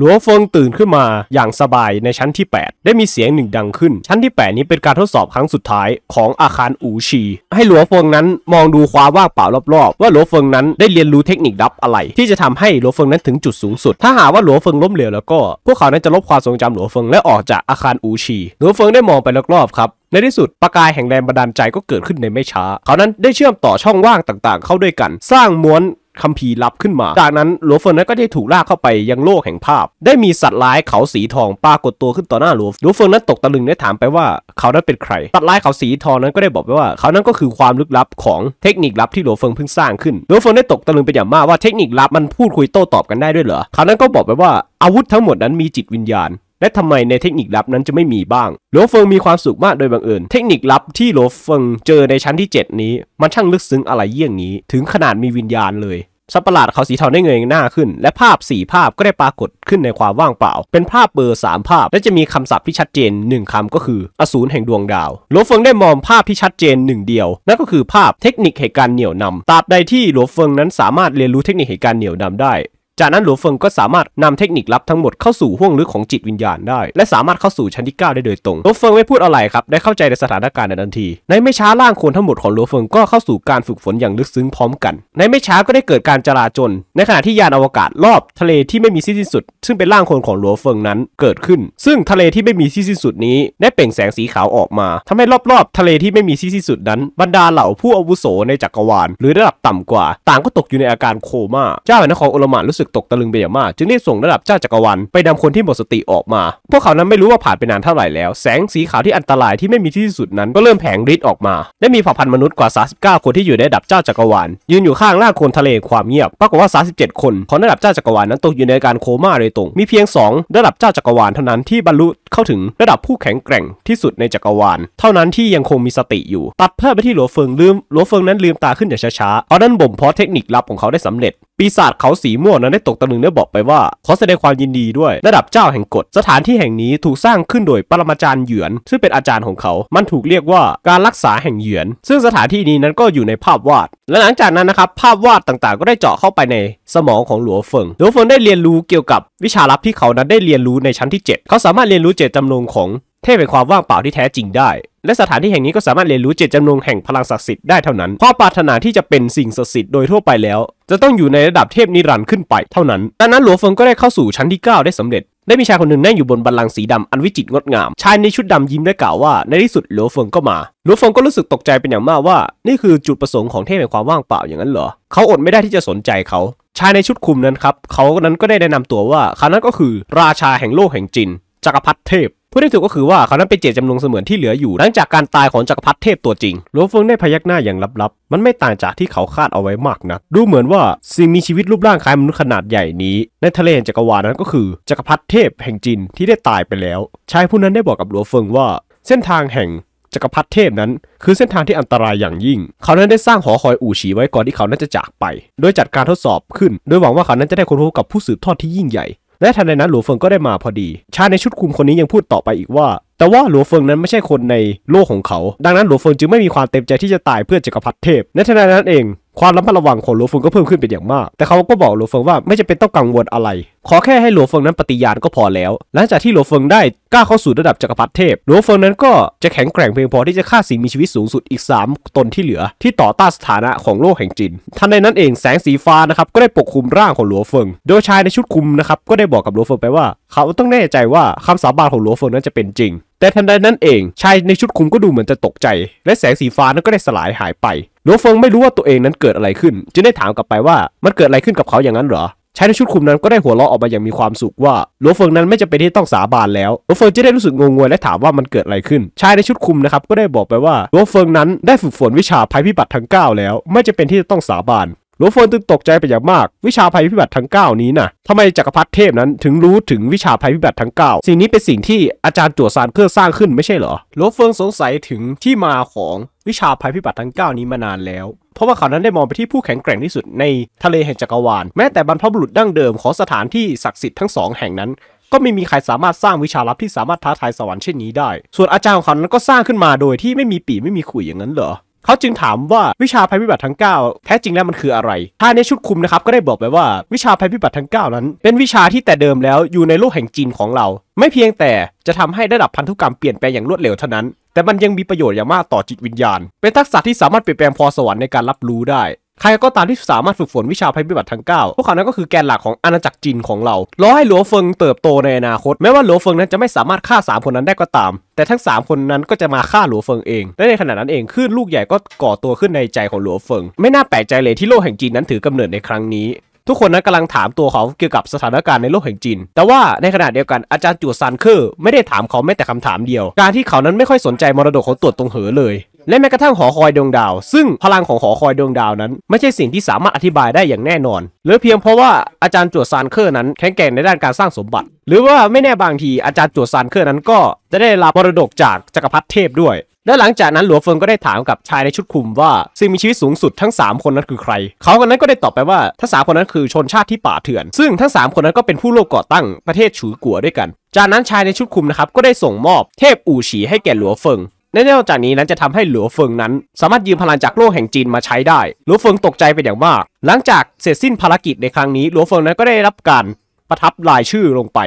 หลัวเฟิงตื่นขึ้นมาอย่างสบายในชั้นที่ 8 ได้มีเสียงหนึ่งดังขึ้น ชั้นที่ 8 นี้เป็นการทดสอบครั้งสุดท้ายของอาคารอูชีให้หลัวเฟิงนั้นมองดูความว่างเปล่ารอบๆ ว่าหลัวเฟิงนั้นได้เรียนรู้เทคนิคดับอะไร ที่จะทำให้หลัวเฟิงนั้นถึงจุดสูงสุด ถ้าหาว่าหลัวเฟิงล้มเหลวแล้วก็พวกเขานั้นจะลบความทรงจำหลัวเฟิงและออกจากอาคารอูชีหลัวเฟิงได้มองไปรอบๆครับในที่สุดประกายแห่งแรงบันดาลใจก็เกิดขึ้นในไม่ช้าเขานั้นได้เชื่อมต่อช่องว่างต่างๆ เข้าด้วยกัน สร้างม้วนคัมภีร์ลับขึ้นมา จากนั้นหลวงเฟินนั้นก็ได้ถูกลากเข้าไปยังโลกแห่งภาพ ได้มีสัตว์ร้ายเขาสีทอง ปรากฏตัวขึ้นต่อหน้าหลวงหลวงเฟินนั้นตกตะลึงได้ถามไปว่า เขานั้นเป็นใคร สัตว์ร้ายเขาสีทองนั้นก็ได้บอกไปว่า เขานั้นก็คือความลึกลับของเทคนิคลับที่หลวงเฟินเพิ่งสร้างขึ้น หลวงเฟินได้ตกตะลึงไปอย่างมากว่าเทคนิคลับมันพูดคุยโต้ตอบกันได้ด้วยเหรอ เขานั้นก็บอกไปว่าอาวุธทั้งหมดนั้นมีจิตวิญญาณและทำไมในเทคนิคลับนั้นจะไม่มีบ้าง หลวเฟิงมีความสุขมากโดยบังเอิญ เทคนิคลับที่หลวเฟิงเจอในชั้นที่ 7 นี้ มันช่างลึกซึ้งอะไรเยี่ยงนี้ ถึงขนาดมีวิญญาณเลยสัประหลาดเขาสีเทาได้เงยหน้าขึ้น และภาพสี่ภาพก็ได้ปรากฏขึ้นในความว่างเปล่า เป็นภาพเบอร์สามภาพ และจะมีคำศัพท์ที่ชัดเจนหนึ่งคำก็คือ อสูรแห่งดวงดาว หลวเฟิงได้มองภาพที่ชัดเจนหนึ่งเดียว นั่นก็คือภาพเทคนิคเหตุการณ์เหนี่ยวนำ ตราบใดที่หลวเฟิงนั้นสามารถเรียนรู้เทคนิคเหตุการณ์เหนี่ยวนำได้จากนั้นหลัวเฟิงก็สามารถนำเทคนิคลับทั้งหมดเข้าสู่ห้วงลึกของจิตวิญญาณได้ และสามารถเข้าสู่ชั้นที่9ได้โดยตรง หลัวเฟิงไม่พูดอะไรครับได้เข้าใจในสถานการณ์ในทันที ในไม่ช้าร่างคนทั้งหมดของหลัวเฟิงก็เข้าสู่การฝึกฝนอย่างลึกซึ้งพร้อมกัน ในไม่ช้าก็ได้เกิดการจราจนในขณะที่ยานอวกาศรอบทะเลที่ไม่มีที่สิ้นสุด ซึ่งเป็นร่างคนของหลัวเฟิงนั้นเกิดขึ้น ซึ่งทะเลที่ไม่มีที่สิ้นสุดนี้ ได้เปล่งแสงสีขาวออกมา ทำให้รอบๆทะเลที่ไม่มีที่สิ้นสุดนั้นบรรดาเหล่าผู้อาวุโสในจักรวาลหรือระดับต่ำกว่า ต่างก็ตกอยู่ในอาการโคม่าเจ้าแห่งนครโอลมานรู้สึกตกตะลึงไปอย่างมากจึงได้ส่งระดับเจ้าจักรวาลไปนำคนที่หมดสติออกมา พวกเขานั้นไม่รู้ว่าผ่านไปนานเท่าไหร่แล้วแสงสีขาวที่อันตรายที่ไม่มีที่สุดนั้นก็เริ่มแผงฤทธิ์ออกมาและมีผ่าพันธุ์มนุษย์กว่า 39 คนที่อยู่ในระดับเจ้าจักรวาลยืนอยู่ข้างล่างคนทะเลความเงียบปรากฏว่า37 คนของระดับเจ้าจักรวาลนั้นตกอยู่ในการโคม่าโดยตรงมีเพียง2ระดับเจ้าจักรวาลเท่านั้นที่บรรลุเข้าถึงระดับผู้แข็งแกร่งที่สุดในจักรวาล เท่านั้นที่ยังคงมีสติอยู่ตัดภาพไปที่หลัวเฟิงลืม หลัวเฟิงนั้นลืมตาขึ้นอย่างช้าๆเอานั้นบ่มเพาะเทคนิคลับของเขาได้สำเร็จ ปีศาจเขาสีม่วงนั้นได้ตกตะลึงและบอกไปว่า ขอแสดงความยินดีด้วย ระดับเจ้าแห่งกฎสถานที่แห่งนี้ถูกสร้างขึ้นโดยปรมาจารย์เหยือนซึ่งเป็นอาจารย์ของเขามันถูกเรียกว่าการรักษาแห่งเหยือนซึ่งสถานที่นี้นั้นก็อยู่ในภาพวาด และหลังจากนั้นนะครับภาพวาดต่างๆ ก็ได้เจาะเข้าไปในสมองของหลัวเฟิงหลัวเฟิงได้เรียนรู้เกี่ยวกับ วิชาลับที่เขานั้นได้เรียนรู้ในชั้นที่ 7 เขาสามารถเรียนรู้เจตจำนงของเทพแห่งความว่างเปล่าที่แท้จริงได้ และสถานที่แห่งนี้ก็สามารถเรียนรู้เจตจำนงแห่งพลังศักดิ์สิทธิ์ได้เท่านั้นข้อปรารถนาที่จะเป็นสิ่งศักดิ์สิทธิ์โดยทั่วไปแล้ว จะต้องอยู่ในระดับเทพนิรันดร์ขึ้นไปเท่านั้น ดังนั้นหลวงเฟิงก็ได้เข้าสู่ชั้นที่9ได้สำเร็จ ได้มีชายคนหนึ่งนั่งอยู่บนบัลลังก์สีดำอันวิจิตรงดงาม ชายในชุดดำยิ้มและกล่าวว่าในที่สุดหลวงเฟิงก็มา หลวงเฟิงก็รู้สึกตกใจเป็นอย่างมากว่า นี่คือจุดประสงค์ของเทพแห่งความว่างเปล่าอย่างนั้นเหรอเขาอดไม่ได้ที่จะสนใจเขา ชายในชุดคุมนั้นครับเขานั้นก็ได้แนะนำตัวว่าเขานั้นก็คือ ราชาแห่งโลกแห่งจินจักรพรรดิเทพพู้ได้ถูกก็คือว่าเขานั้นเป็นเจตจำนงเสมือนที่เหลืออยู่ หลังจากการตายของจักรพรรดิเทพตัวจริง หลวงเฟิงได้พยักหน้าอย่างลับๆ มันไม่ต่างจากที่เขาคาดเอาไว้มากนะดูเหมือนว่าสิ่งมีชีวิตรูปร่างคล้ายมนุษย์ขนาดใหญ่นี้ ในทะเลแห่งจักรวาลนั้นก็คือจักรพรรดิเทพแห่งจินที่ได้ตายไปแล้ว ชายผู้นั้นได้บอกกับหลวงเฟิงว่า เส้นทางแห่งจักรพรรดิเทพนั้น คือเส้นทางที่อันตรายอย่างยิ่ง เขานั้นได้สร้างหอคอยอู่ฉีไว้ก่อนที่เขานั้นจะจากไป โดยจัดการทดสอบขึ้น โดยหวังว่าเขานั้นจะได้ค้นพบกับผู้สืบทอดที่ยิ่งใหญ่และทันใดนั้นหลัวเฟิงก็ได้มาพอดี ชายในชุดคุมคนนี้ยังพูดต่อไปอีกว่า แต่ว่าหลัวเฟิงนั้นไม่ใช่คนในโลกของเขา ดังนั้นหลัวเฟิงจึงไม่มีความเต็มใจที่จะตายเพื่อจักรพรรดิเทพในทันใดนั้นเองความระมัดระวังของหลวงเฟิงก็เพิ่มขึ้นเป็นอย่างมาก แต่เขาก็บอกหลวงเฟิงว่าไม่จะเป็นต้องกังวลอะไร ขอแค่ให้หลวงเฟิงนั้นปฏิญาณก็พอแล้ว หลังจากที่หลวงเฟิงได้กล้าเข้าสู่ระดับจักรพรรดิเทพ หลวงเฟิงนั้นก็จะแข็งแกร่งเพียงพอที่จะฆ่าสิ่งมีชีวิตสูงสุดอีก 3ตนที่เหลือ ที่ต่อต้านสถานะของโลกแห่งจินทันใดนั้นเองแสงสีฟ้านะครับก็ได้ปกคลุมร่างของหลวงเฟิงโดยชายในชุดคุมนะครับก็ได้บอกกับหลวงเฟิงไปว่า เขาต้องแน่ใจว่าคำสาบานของหลวงเฟิงนั้นจะเป็นจริงแต่ทันใดนั้นเอง ชายในชุดคุมก็ดูเหมือนจะตกใจ และแสงสีฟ้านั้นก็ได้สลายหายไปหลวงเฟิงไม่รู้ว่าตัวเองนั้นเกิดอะไรขึ้น จึงได้ถามกลับไปว่า มันเกิดอะไรขึ้นกับเขาอย่างนั้นเหรอ ชายในชุดคุมนั้นก็ได้หัวเราะออกมาอย่างมีความสุขว่าหลวงเฟิงนั้นไม่จำเป็นที่ต้องสาบานแล้วหลวงเฟิงจะได้รู้สึกงงงวยและถามว่ามันเกิดอะไรขึ้น ชายในชุดคุมนะครับก็ได้บอกไปว่าหลวงเฟิงนั้นได้ฝึกฝนวิชาภัยพิบัติทั้ง9 แล้วไม่จำเป็นที่จะต้องสาบานหลวงเฟินตึงตกใจไปอย่างมากวิชาภัยพิบัติทั้ง9 นี้นะ่ะทำไมจักรพรรดิเทพนั้นถึงรู้ถึงวิชาภัยพิบัติทั้ง9 สิ่งนี้เป็นสิ่งที่อาจารย์จั่วซานเพื่อสร้างขึ้นไม่ใช่เหรอหลวงเฟินสงสัยถึงที่มาของวิชาภัยพิบัติทั้ง9 นี้มานานแล้วเพราะว่าเขานั้นได้มองไปที่ผู้แข็งแกร่งที่สุด ในทะเลแห่งจักรวาลแม้แต่บรรพบุรุษดั้งเดิมของสถานที่ศักดิ์สิทธิ์ทั้งสองแห่งนั้น ก็ไม่มีใครสามารถสร้างวิชาลับที่สามารถท้าทายสวรรค์เช่นนี้ได้ ส่วนอาจารย์ของเขานั้นก็สร้างขึ้นมาโดยที่ไม่มีปีไม่มีขุยอย่างนั้นเหรอเขาจึงถามว่าวิชาภัยพิบัติทั้ง 9 แท้จริงแล้วมันคืออะไร ท่านในชุดคุมนะครับ ก็ได้บอกไปว่าวิชาภัยพิบัติทั้ง 9 นั้น เป็นวิชาที่แต่เดิมแล้วอยู่ในโลกแห่งจีนของเรา ไม่เพียงแต่จะทำให้ระดับพันธุกรรมเปลี่ยนแปลงอย่างรวดเร็วเท่านั้น แต่มันยังมีประโยชน์อย่างมากต่อจิตวิญญาณ เป็นทักษะที่สามารถเปลี่ยนแปลงพอสวรรค์ในการรับรู้ได้ใครก็ตามที่สามารถฝึกฝนวิชาภัยพิบัติทั้ง9พวกเขานั้นก็คือแกนหลักของอาณาจักรจีนของเรา รอให้หลัวเฟิงเติบโตในอนาคต แม้ว่าหลัวเฟิงนั้นจะไม่สามารถฆ่า 3คนนั้นได้ก็ตาม แต่ทั้ง 3 คนนั้นก็จะมาฆ่าหลัวเฟิงเอง และในขณะนั้นเองขึ้นลูกใหญ่ก็ก่อตัวขึ้นในใจของหลัวเฟิง ไม่น่าแปลกใจเลยที่โลกแห่งจีนนั้นถือกำเนิดในครั้งนี้ ทุกคนนั้นกำลังถามตัวเขาเกี่ยวกับสถานการณ์ในโลกแห่งจีน แต่ว่าในขณะเดียวกันอาจารย์จูซานเคอร์ไม่ได้ถามเขาแม้แต่คำถามเดียว การที่เขานั้นไม่ค่อยสนใจมรดกของตัวตรงเหอเลยและแม้กระทั่งหอคอยดวงดาว ซึ่งพลังของหอคอยดวงดาวนั้นไม่ใช่สิ่งที่สามารถอธิบายได้อย่างแน่นอน หรือเพียงเพราะว่าอาจารย์จวดซานเคอร์นั้นแข็งแกร่งในด้านการสร้างสมบัติ หรือว่าไม่แน่บางทีอาจารย์จวดซานเคอร์นั้นก็ จะได้รับมรดกจากจักรพรรดิเทพด้วย และหลังจากนั้นหลวงเฟิงก็ได้ถามกับชายในชุดคลุม ว่าสิ่งมีชีวิตสูงสุดทั้ง 3 คนนั้นคือใคร เขาคนนั้นก็ได้ตอบไปว่าทั้งสามคนนั้นคือชนชาติที่ป่าเถื่อน ซึ่งทั้ง3คนนั้นก็เป็นผู้ร่วมก่อตั้งประเทศฉูกัวด้วยกันจากนั้นชายในชุดคุมนะครับก็ได้ส่งมอบเทพอู่ฉีให้แก่หลวงเฟิงนอกจากนี้นั้นจะทำให้หลัวเฟิงนั้น สามารถยืมพลังจากโลกแห่งจีนมาใช้ได้หลัวเฟิงตกใจเป็นอย่างมาก หลังจากเสร็จสิ้นภารกิจในครั้งนี้หลัวเฟิงนั้นก็ได้รับการประทับลายชื่อลงไป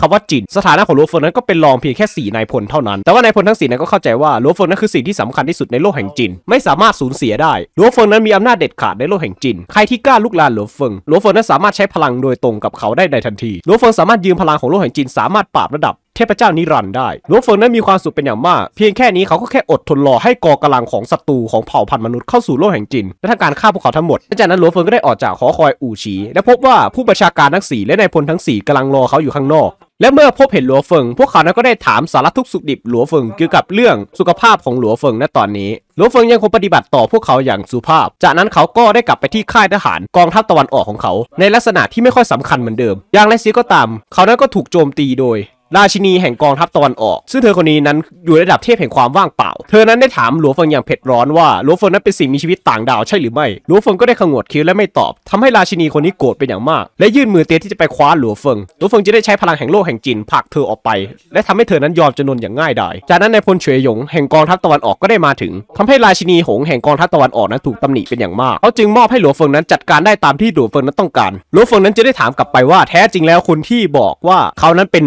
คำว่าจินสถานะของหลัวเฟิงนั้นก็เป็นรองเพียงแค่สี่นายพลเท่านั้นแต่ว่านายพลทั้งสี่นั้นก็เข้าใจว่าหลัวเฟิงนั้นคือสิ่งที่สำคัญที่สุดในโลกแห่งจินไม่สามารถสูญเสียได้หลัวเฟิงนั้นมีอำนาจเด็ดขาดในโลกแห่งจินใครที่กล้าลุกลานหลัวเฟิงหลัวเฟิงนั้นสามารถใช้พลังโดยตรงกับเขาได้ในทันทีหลัวเฟิงสามารถยืมพลังของโลกแห่งจินสามารถปราบระดับเทพเจ้านิรันดร์ได้หลวงเฟิงนั้นมีความสุขเป็นอย่างมาก เพียงแค่นี้เขาก็แค่อดทนรอให้กองกำลังของศัตรูของเผ่าพันธุ์มนุษย์เข้าสู่โลกแห่งจินและทำการฆ่าพวกเขาทั้งหมด จากนั้นหลวงเฟิงก็ได้ออกจากหอคอยอู่ฉีและพบว่าผู้ประชาการทั้งสี่และนายพลทั้งสี่กำลังรอเขาอยู่ข้างนอก และเมื่อพบเห็นหลัวเฟิง พวกเขานั้นก็ได้ถามสารทุกสุขดิบหลัวเฟิงเกี่ยวกับเรื่องสุขภาพของหลัวเฟิงณตอนนี้หลัวเฟิงยังคงปฏิบัติต่อพวกเขาอย่างสุภาพ จากนั้นเขาก็ได้กลับไปที่ค่ายทหารกองทัพตะวันออกของเขา ในลักษณะที่ไม่ค่อยสำคัญเหมือนเดิม อย่างไรเสียก็ตาม เขานั้นก็ถูกโจมตีโดยราชินีแห่งกองทัพตะวันออกซึ่งเธอคนนี้นั้นอยู่ระดับเทพแห่งความว่างเปล่า เธอนั้นได้ถามหลวงเฟิงอย่างเผ็ดร้อนว่าหลวงเฟิงนั้นเป็นสิ่งมีชีวิตต่างดาวใช่หรือไม่หลวงเฟิงก็ได้ขงวดคิ้วและไม่ตอบทำให้ราชินีคนนี้โกรธเป็นอย่างมากและยื่นมือเตี้ยที่จะไปคว้าหลวงเฟิงหลวงเฟิงจะได้ใช้พลังแห่งโลกแห่งจินผลักเธอออกไป และทำให้เธอนั้นยอมจำนนอย่างง่ายดายจากนั้นนายพลเฉยหยงแห่งกองทัพตะวันออกก็ได้มาถึง ทำให้ราชินีหงแห่งกองทัพตะวันออกนั้นถูกตำหนิเป็นอย่างมากเขาจึงมอบให้หลวงเฟิงนั้นจัดการได้ตามที่หลวงเฟิงนั้นต้องการหลวงเฟิงนั้นจะได้ถามกลับไปว่าแท้จริงแล้วคนที่บอกว่าเขานั้นเป็น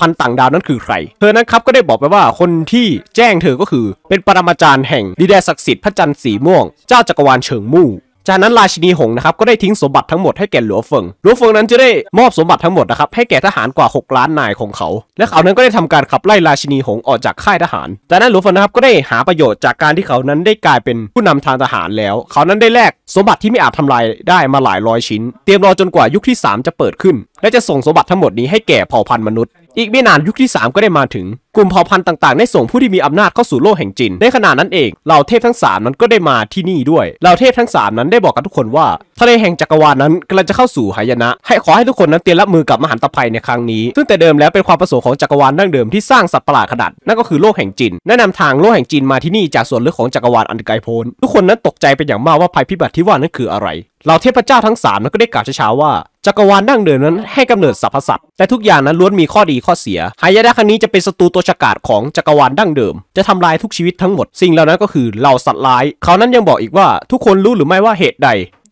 พพันธ์ต่างดาวนั้นคือใคร เธอนั้นครับก็ได้บอกไปว่าคนที่แจ้งเธอก็คือเป็นปรมาจารย์แห่งดีแดศักดิ์สิทธิ์พระจันทร์สีม่วงเจ้าจักรวาลเฉิงมู่ จากนั้นราชินีหงนะครับ ก็ได้ทิ้งสมบัติทั้งหมดให้แก่หลวงเฟิง หลวงเฟิงนั้นจะได้มอบสมบัติทั้งหมดนะครับให้แก่ทหารกว่า6ล้านนายของเขา และเขานั้นก็ได้ทำการขับไล่ราชินีหงออกจากค่ายทหารจากนั้นหลวงเฟิงนะครับก็ได้หาประโยชน์จากการที่เขานั้นได้กลายเป็นผู้นำทางทหารแล้ว เขานั้นได้แลกสมบัติที่ไม่อาจทำลายได้มาหลายร้อยชิ้น เตรียมรอจนกว่ายุคที่ 3 จะเปิดขึ้น และจะส่งสมบัติทั้งหมดนี้ให้แก่เผ่าพันธุ์มนุษย์อีกไม่นานยุคที่ 3 ก็ได้มาถึงกลุ่มเผ่าพันธุ์ต่างๆได้ส่งผู้ที่มีอำนาจเข้าสู่โลกแห่งจินในขณะนั้นเองเหล่าเทพทั้ง3นั้นก็ได้มาที่นี่ด้วยเหล่าเทพทั้ง3นั้นได้บอกกับทุกคนว่า ทะเลแห่งจักรวาลนั้นกำลังจะเข้าสู่หายนะ ให้ขอให้ทุกคนนั้นเตรียมรับมือกับมหันตภัยในครั้งนี้ซึ่งแต่เดิมแล้วเป็นความประสงค์ของจักรวาลดั้งเดิมที่สร้างสัตว์ประหลาดขนาดนั่นก็คือโลกแห่งจินแนะนำทางโลกแห่งจินมาที่นี่จากส่วนลึกของจักรวาลอันไกลโพ้นทุกคนนั้นตกใจเป็นอย่างมากว่าภัยพิบัติที่ว่านั้นคืออะไรเหล่าเทพเจ้าทั้งสามนั้นก็ได้กล่าวเช้าๆว่า จักรวาลดั้งเดิมนั้นให้กำเนิดสรรพสัตว์ แต่ทุกอย่างนั้นล้วนมีข้อดีข้อเสีย หายดาครั้งนี้จะเป็นศัตรูตัวฉกาจของจักรวาลดั้งเดิม จะทำลายทุกชีวิตทั้งหมดสิ่งเหล่านั้นก็คือเหล่าสัตว์ร้าย เขานั้นยังบอกอีกว่า ทุกคนรู้หรือไม่ว่าเหตุใด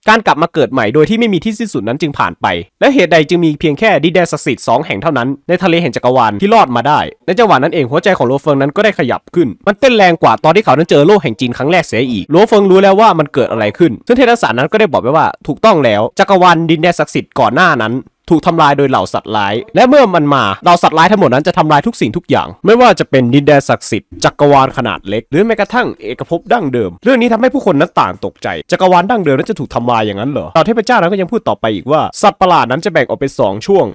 การกลับมาเกิดใหม่โดยที่ไม่มีที่สิ้นสุดนั้นจึงผ่านไป และเหตุใดจึงมีเพียงแค่ดินแดนศักดิ์สิทธิ์สองแห่งเท่านั้น ในทะเลแห่งจักรวาลที่รอดมาได้ในจังหวะนั้นเองหัวใจของโลเฟิงนั้นก็ได้ขยับขึ้น มันเต้นแรงกว่าตอนที่เขานั้นเจอโลกแห่งจีนครั้งแรกเสียอีก โลเฟิงรู้แล้วว่ามันเกิดอะไรขึ้นซึ่งเทนัสานั้นก็ได้บอกไปว่าถูกต้องแล้ว จักรวาลดินแดนศักดิ์สิทธิ์ก่อนหน้านั้นถูกทำลายโดยเหล่าสัตว์ร้าย และเมื่อมันมาเหล่าสัตว์ร้ายทั้งหมดนั้นจะทำลายทุกสิ่งทุกอย่าง ไม่ว่าจะเป็นดินแดนศักดิ์สิทธิ์จักรวาลขนาดเล็ก หรือแม้กระทั่งเอกภพดั้งเดิม เรื่องนี้ทำให้ผู้คนนั้นต่างตกใจจักรวาลดั้งเดิมนั้นจะถูกทำลายอย่างนั้นเหรอต่าเทพเจ้านั้นก็ยังพูดต่อไปอีกว่าสัตว์ประหลาดนั้นจะแบ่งออกเป็น2ช่วง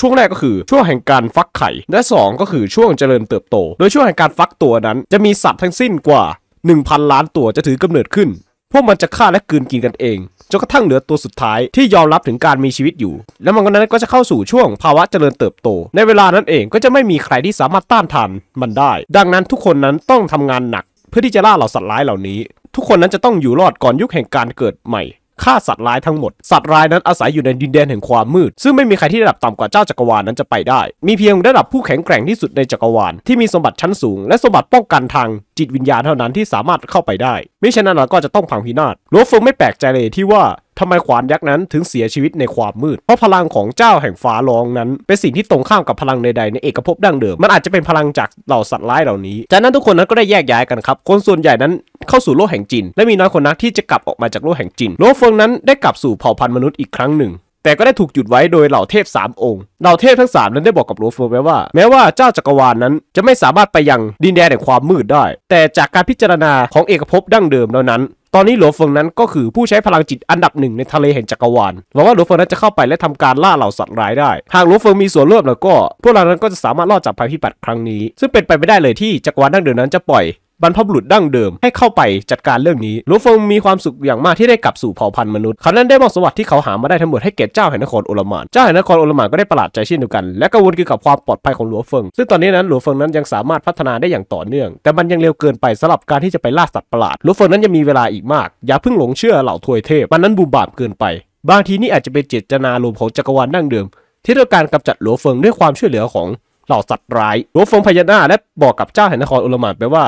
ช่วงแรกก็คือ ช่วงแห่งการฟักไข่และ 2 ก็คือช่วงเจริญเติบโต โดยช่วงแห่งการฟักตัวนั้นจะมีสัตว์ทั้งสิ้นกว่า 1,000 ล้านตัวจะถือกำเนิดขึ้นพวกมันจะฆ่าและกืนกินกันเองจนกระทั่งเหลือตัวสุดท้ายที่ยอมรับถึงการมีชีวิตอยู่ แล้วมันก็นั้นก็จะเข้าสู่ช่วงภาวะเจริญเติบโต ในเวลานั้นเองก็จะไม่มีใครที่สามารถต้านทานมันได้ ดังนั้นทุกคนนั้นต้องทำงานหนักเพื่อที่จะล่าเหล่าสัตว์ร้ายเหล่านี้ ทุกคนนั้นจะต้องอยู่รอดก่อนยุคแห่งการเกิดใหม่ฆ่าสัตว์ร้ายทั้งหมด สัตว์ร้ายนั้นอาศัยอยู่ในดินแดนแห่งความมืด ซึ่งไม่มีใครที่ระดับต่ำกว่าเจ้าจักรวาลนั้นจะไปได้ มีเพียงระดับผู้แข็งแกร่งที่สุดในจักรวาลที่มีสมบัติชั้นสูง และสมบัติป้องกันทาง จิตวิญญาณเท่านั้นที่สามารถเข้าไปได้ไม่เช่นนั้นเราก็จะต้องพังพินาศโลฟงไม่แปลกใจเลยที่ว่าทำไมขวานยักษ์นั้นถึงเสียชีวิตในความมืด เพราะพลังของเจ้าแห่งฟ้าร้องนั้น เป็นสิ่งที่ตรงข้ามกับพลังใดๆในเอกภพดั้งเดิม มันอาจจะเป็นพลังจากเหล่าสัตว์ร้ายเหล่านี้ จากนั้นทุกคนนั้นก็ได้แยกย้ายกันครับคนส่วนใหญ่นั้นเข้าสู่โลกแห่งจิน และมีน้อยคนนักที่จะกลับออกมาจากโลกแห่งจิน โลกเฟิงนั้นได้กลับสู่เผ่าพันธุ์มนุษย์อีกครั้งหนึ่ง แต่ก็ได้ถูกหยุดไว้โดยเหล่าเทพ3องค์ เหล่าเทพทั้ง 3 นั้นได้บอกกับโรเฟอร์ไว้ว่าแม้ว่าเจ้าจักรวาลนนั้นจะไม่สามารถไปยังดินแดนแห่งความมืดได้ แต่จากการพิจารณาของเอกภพดั้งเดิมหล่านั้นตอนนี้หลัวเฟิงนั้นก็คือผู้ใช้พลังจิตอันดับหนึ่งในทะเลแห่งจักรวาลหวังว่าหลัวเฟิงนั้นจะเข้าไปและทำการล่าเหล่าสัตว์ร้ายได้ หากหลัวเฟิงมีส่วนร่วมแล้วก็ พวกเรานั้นก็จะสามารถรอดจากภัยพิบัติครั้งนี้ ซึ่งเป็นไปไม่ได้เลยที่จักรวาลดั้งเดิมนั้นจะปล่อยบรรพบุรุษดั้งเดิมให้เข้าไปจัดการเรื่องนี้ หลวงฟงมีความสุขอย่างมากที่ได้กลับสู่เผ่าพันธุ์มนุษย์ เขานั้นได้มอบสวัสดิ์ที่เขาหามาได้ทั้งหมดให้แก่เจ้าแห่งนครโอลมานเจ้าแห่งนครโอลมานก็ได้ประหลาดใจเช่นเดียวกัน และกังวลเกี่ยวกับความปลอดภัยของหลวงฟงซึ่งตอนนี้นั้นหลวงฟงนั้นยังสามารถพัฒนาได้อย่างต่อเนื่อง แต่มันยังเร็วเกินไปสำหรับการที่จะไปล่าสัตว์ประหลาด หลวงฟงนั้นยังมีเวลาอีกมาก อย่าเพิ่งหลงเชื่อเหล่าทวยเทพ มันนั้นบูมบามเกินไป บางทีนี่อาจจะเป็นเจตนาลมของจักรวาลดั้งเดิม ที่ต้องการกำจัดหลวฟงด้วยความช่วยเหลือของเหล่าสัตว์ร้ายหลวฟงพญานาและบอกกับเจ้าแห่งนครอุลมานไปว่า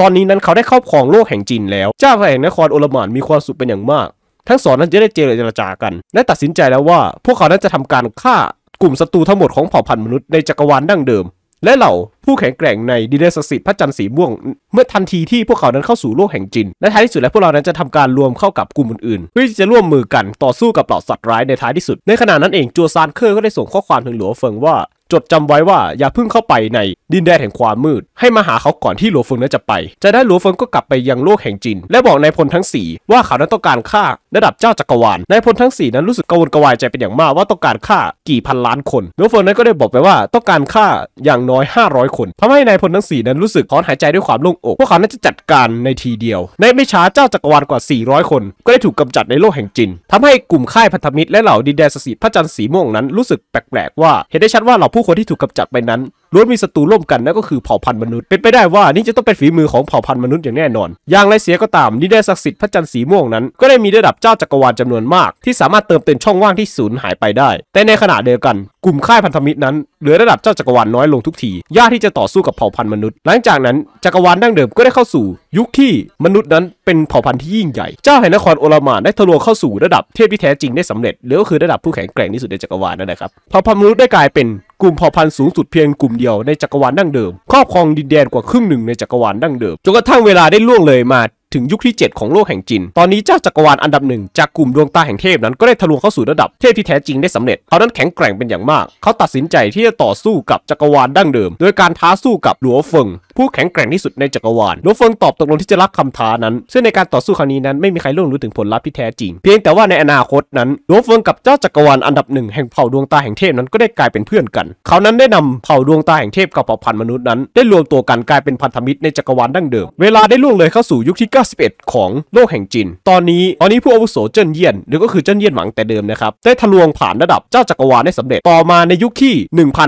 ตอนนี้นั้นเขาได้ครอบครองโลกแห่งจีนแล้วเจ้าแห่งนครโอลมานมีความสุขเป็นอย่างมาก ทั้งสองนั้นจะได้เจรจากัน และตัดสินใจแล้วว่าพวกเขานั้นจะทำการฆ่ากลุ่มศัตรูทั้งหมดของเผ่าพันธุ์มนุษย์ในจักรวาลดั้งเดิม และเหล่าผู้แข็งแกร่งในดินแดนศักดิ์สิทธิ์พระจันทร์สีม่วงเมื่อทันทีที่พวกเขานั้นเข้าสู่โลกแห่งจินและท้ายที่สุดแล้วพวกเรานั้นจะทำการรวมเข้ากับกลุ่มอื่นๆเพื่อที่จะร่วมมือกันต่อสู้กับเหล่าสัตว์ร้ายในท้ายที่สุด ในขณะนั้นเองจัวซานเคอร์ก็ได้ส่งข้อความถึงหลวงเฟิงว่า จดจำไว้ว่าอย่าพึ่งเข้าไปในดินแดนแห่งความมืด ให้มาหาเขาก่อนที่หลัวเฟิงนั้นจะไป จะได้หลัวเฟิงก็กลับไปยังโลกแห่งจิน และบอกนายพลทั้ง4ว่าเขานั้นต้องการฆ่าระดับเจ้าจักรวาลนายพลทั้ง 4 นั้นรู้สึกกังวลกระวายใจเป็นอย่างมากว่าต้องการฆ่ากี่พันล้านคนหลัวเฟิงนั้นก็ได้บอกไปว่าต้องการฆ่าอย่างน้อย 500 คน ทำให้นายพลทั้ง4นั้นรู้สึกถอนหายใจด้วยความโล่งอกพวกเขานั้นจะจัดการในทีเดียวในไม่ช้าเจ้าจักรวาลกว่า 400 คนก็ได้ถูกกำจัดในโลกแห่งจิน ทำให้กลุ่มค่าย พันธมิตร และเหล่าดินแดนสสีพระจันทร์สีม่วงนั้นรู้สึกแปลกๆ ว่า เห็นได้ชัดว่าเหล่าผู้คนที่ถูกกาจัดไปนั้นล้วนมีศัตรูร่วมกันนั่นก็คือเผ่าพันธุ์มนุษย์ เป็นไปได้ว่านี่จะต้องเป็นฝีมือของเผ่าพันธุ์มนุษย์อย่างแน่นอน อย่างไรเสียก็ตามนิได้ศักดิ์สิทธิ์พระจันทร์สีม่วงนั้นก็ได้มีระดับเจ้าจักรวาลจำนวนมาก ที่สามารถเติมเต็มช่องว่างที่สูญหายไปได้ แต่ในขณะเดียวกันกลุ่มค่ายพันธมิตรนั้นเหลือระดับเจ้าจักรวาลน้อยลงทุกทียากที่จะต่อสู้กับเผ่าพันธุ์มนุษย์ หลังจากนั้น จักรวาลดั้งเดิมก็ได้เข้าสู่ ยุคที่มนุษย์นั้นเป็นเผ่าพันธุ์ที่ยิ่งใหญ่ เจ้าแห่งนครโอลามาได้ทะลวงเข้าสู่ระดับเทพที่แท้จริงได้สำเร็จหรือก็คือระดับผู้แข็งแกร่งที่สุดในจักรวาลนั่นแหละครับเผ่าพันธุ์มนุษย์ได้กลายเป็นกลุ่มเผ่าพันธุ์สูงสุดเพียงกลุ่มเดียวในจักรวาลดั้งเดิม ครอบครองดินแดนกว่าครึ่งหนึ่งในจักรวาลดั้งเดิมจนกระทั่งเวลาได้ล่วงเลยมาถึงยุคที่ 7 ของโลกแห่งจิน ตอนนี้เจ้าจักรวาลอันดับหนึ่งจากกลุ่มดวงตาแห่งเทพ นั้นก็ได้ทะลวงเข้าสู่ระดับเทพที่แท้จริงได้สำเร็จเขานั้นแข็งแกร่งเป็นอย่างมาก เขาตัดสินใจที่จะต่อสู้กับจักรวาลดั้งเดิมโดยการท้าสู้กับหลัวเฟิงผู้แข็งแกร่งที่สุดในจักรวาลหลัวเฟิงตอบตกลงที่จะรับคำท้านั้น ซึ่งในการต่อสู้ครั้งนี้นั้นไม่มีใครร่วงรู้ถึงผลลัพธ์ที่แท้จริง เพียงแต่ว่าในอนาคตนั้นหลัวเฟิงกับเจ้าจักรวาลอันดับหนึ่งแห่งเผ่าดวงตาแห่งเทพนั้นก็ได้กลายเป็นเพื่อนกันเขานั้นได้นำเผ่าดวงตาแห่งเทพกับเผ่าพันธุ์มนุษย์นั้น ได้รวมตัวกันกลายเป็นพันธมิตรในจักรวาลดั้งเดิมเวลาได้ล่วงเลยเข้าสู่ยุคที่91ของโลกแห่งจิน ตอนนี้ตอนนี้ผู้อาวุโสเจิ้นเยี่ยน หรือก็คือเจิ้นเยี่ยนหวังแต่เดิมนะครับ ได้ทะลวงผ่านระดับเจ้าจักรวาลได้สำเร็จ ต่อมาในยุคที่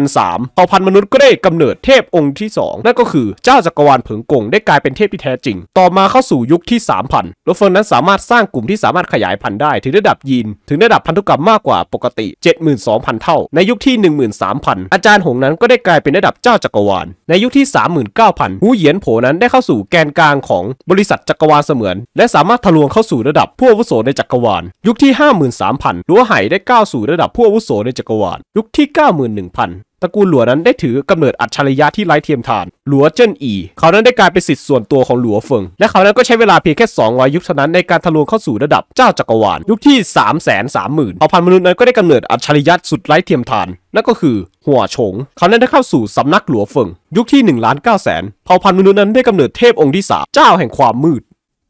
1003เผ่าพันธุ์มนุษย์ก็ได้กำเนิดเทพองค์ที่ 2 นั่นก็คือเจ้าจักรวาลเผิงกง ได้กลายเป็นเทพที่แท้จริง ต่อมาเข้าสู่ยุคที่ 3000โลเฟินนั้นสามารถสร้างกลุ่มที่สามารถขยายพันธุ์ได้ถึงระดับยีนถึงระดับพันธุกรรมมากกว่าปกติ 72,000 เท่า ในยุคที่ 13,000 อาจารย์หงนั้นก็ได้กลายเป็นระดับเจ้าจักรวาลในยุคที่ 39,000หูเหยียนโผนั้นได้เข้าสู่แกนกลางของบริษัทจัักรวาลเสมือน และสามารถทะลวงเข้าสู่ระดับผู้อาวุโสในจักรวาลยุคที่53,000หลัวไห่ได้ก้าวสู่ระดับผู้อาวุโสในจักรวาลยุคที่ 91,000ตระกูลหลัวนั้นได้ถือกำเนิดอัจฉริยะที่ไร้เทียมทาน หลัวเจิ้นอี เขานั้นได้กลายเป็นสิทธิ์ส่วนตัวของหลัวเฟิงและเขานั้นก็ใช้เวลาเพียงแค่ 2วายุคเท่านั้นในการทะลวงเข้าสู่ระดับเจ้าจักรวาลยุคที่3 3 0 0 0นเผ่าพันธุ์มนุษย์นั้นก็ได้กำเนิดอัจฉริยะสุดไร้เทียมทานนั่นก็คือ หัวชงเขานั้นได้เข้าสู่สำนักหลัวเฟิงยุคที่1ล้านาแสนเผ่าพันธุ์มนุษย์นั้นได้กำเนิดเทพองค์ที่สาเจ้าแห่งความมืด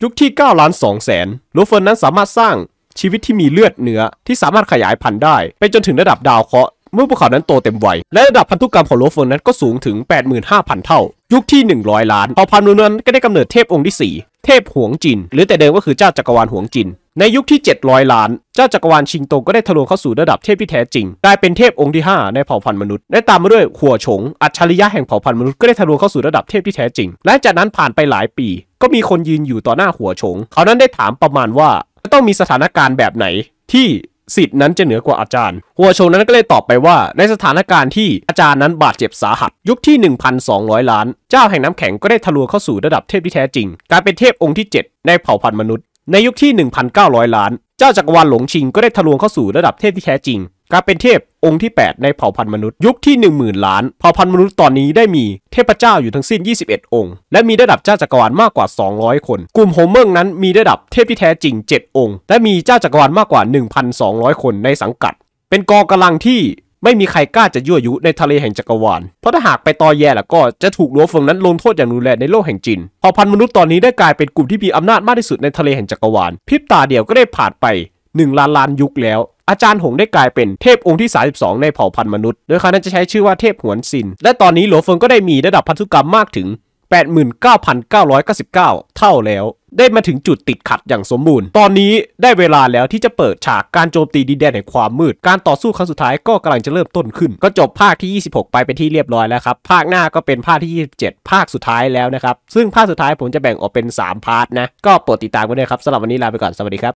ยุคที่ 9 ล้าน 2 แสนโลเฟิร์นนั้นสามารถสร้างชีวิตที่มีเลือดเนื้อที่สามารถขยายพันธุ์ได้ ไปจนถึงระดับดาวเคราะห์เมื่อพวกเขานั้นโตเต็มวัยและระดับพันธุกรรมของโลเฟิร์นนั้นก็สูงถึง 85,000 เท่ายุคที่ 100 ล้านเผ่าพันธุ์นั้นก็ได้กำเนิดเทพองค์ที่ 4 เทพหวงจิน หรือแต่เดิมก็คือเจ้าจักรวาลหวงจิน ในยุคที่ 700 ล้าน เจ้าจักรวาลชิงตงก็ได้ทะลวงเข้าสู่ระดับเทพที่แท้จริงกลายเป็นเทพองค์ที่ 5 ในเผ่าพันธุ์มนุษย์และตามมาด้วยหัวฉงอัจฉริยะแห่งเผ่าพันธุ์มนุษย์ก็ได้ทะลวงเข้าสู่ระดับเทพที่แท้จริงและจากนั้นผ่านไปหลายปี ก็มีคนยืนอยู่ต่อหน้าหัวฉงเขานั้นได้ถามประมาณว่า ต้องมีสถานการณ์แบบไหน ที่สิทธิ์นั้นจะเหนือกว่าอาจารย์ หัวโชนั้นก็เลยตอบไปว่า ในสถานการณ์ที่อาจารย์นั้นบาดเจ็บสาหัส ยุคที่ 1,200 ล้าน เจ้าแห่งน้ำแข็งก็ได้ทะลวเข้าสู่ระดับเทพที่แท้จริง การเป็นเทพองค์ที่7ในเผ่าพันธุ์มนุษย์ ในยุคที่ 1,900 ล้านเจ้าจักรวาลหลงชิงก็ได้ทะลวงเข้าสู่ระดับเทพที่แท้จริง กลายเป็นเทพองค์ที่ 8 ในเผ่าพันธุ์มนุษย์ยุคที่ 1 0,000ล้านเผ่าพันธุ์มนุษย์ตอนนี้ได้มีเทพเจ้าอยู่ทั้งสิ้น 21 องค์ และมีระดับเจ้าจักรวาลมากกว่า 200 คน กลุ่มโฮเมิงนั้นมีระดับเทพที่แท้จริง 7 องค์และมีเจ้าจักรวาลมากกว่า 1,200 คนในสังกัด เป็นกองกำลังที่ไม่มีใครกล้าจะยั่วยุในทะเลแห่งจักรวาล เพราะถ้าหากไปตอแย่ละก็จะถูกหลวงเฟิงนั้นลงโทษอย่างรุนแรงในโลกแห่งจินเผ่าพันธุ์มนุษย์ตอนนี้ได้กลายเป็นกลุ่มที่มีอำนาจมากที่สุดในทะเลแห่งจักรวาลพริบตาเดียวก็ได้ผ่านไป 1 ล้านล้านยุคแล้ว อาจารย์หงได้กลายเป็นเทพองค์ที่32ในเผ่าพันธุ์มนุษย์ โดยเขาันจะใช้ชื่อว่าเทพหวนซินและตอนนี้หลวงเฟิงก็ได้มีระดับพันธุกรรมมากถึง 89,999 เท่าแล้วได้มาถึงจุดติดขัดอย่างสมบูรณ์ ตอนนี้ได้เวลาแล้วที่จะเปิดฉากการโจมตีดินแดนแห่งความมืด การต่อสู้ครั้งสุดท้ายก็กำลังจะเริ่มต้นขึ้น ก็จบภาคที่ 26 ไปเป็นที่เรียบร้อยแล้วครับ ภาคหน้าก็เป็นภาคที่ 27 ภาคสุดท้ายแล้วนะครับ ซึ่งภาคสุดท้ายผมจะแบ่งออกเป็น 3 พาร์ทนะ ก็โปรดติดตามกันด้วยครับสำหรับวันนี้ลาไปก่อน สวัสดีครับ